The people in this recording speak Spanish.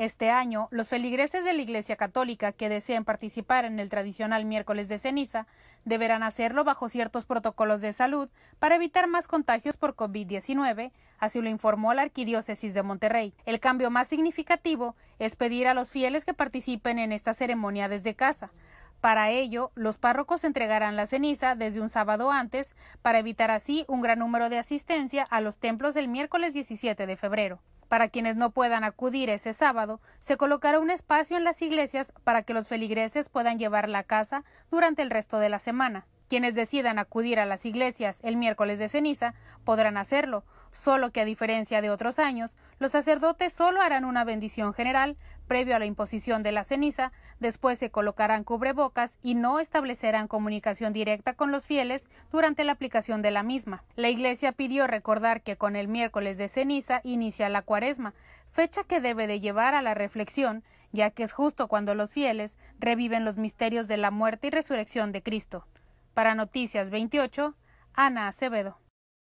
Este año, los feligreses de la Iglesia Católica que deseen participar en el tradicional miércoles de ceniza deberán hacerlo bajo ciertos protocolos de salud para evitar más contagios por COVID-19, así lo informó la Arquidiócesis de Monterrey. El cambio más significativo es pedir a los fieles que participen en esta ceremonia desde casa. Para ello, los párrocos entregarán la ceniza desde un sábado antes para evitar así un gran número de asistencia a los templos el miércoles 17 de febrero. Para quienes no puedan acudir ese sábado, se colocará un espacio en las iglesias para que los feligreses puedan llevarla a casa durante el resto de la semana. Quienes decidan acudir a las iglesias el miércoles de ceniza podrán hacerlo, solo que a diferencia de otros años, los sacerdotes solo harán una bendición general previo a la imposición de la ceniza, después se colocarán cubrebocas y no establecerán comunicación directa con los fieles durante la aplicación de la misma. La Iglesia pidió recordar que con el miércoles de ceniza inicia la cuaresma, fecha que debe de llevar a la reflexión, ya que es justo cuando los fieles reviven los misterios de la muerte y resurrección de Cristo. Para Noticias 28, Ana Acevedo.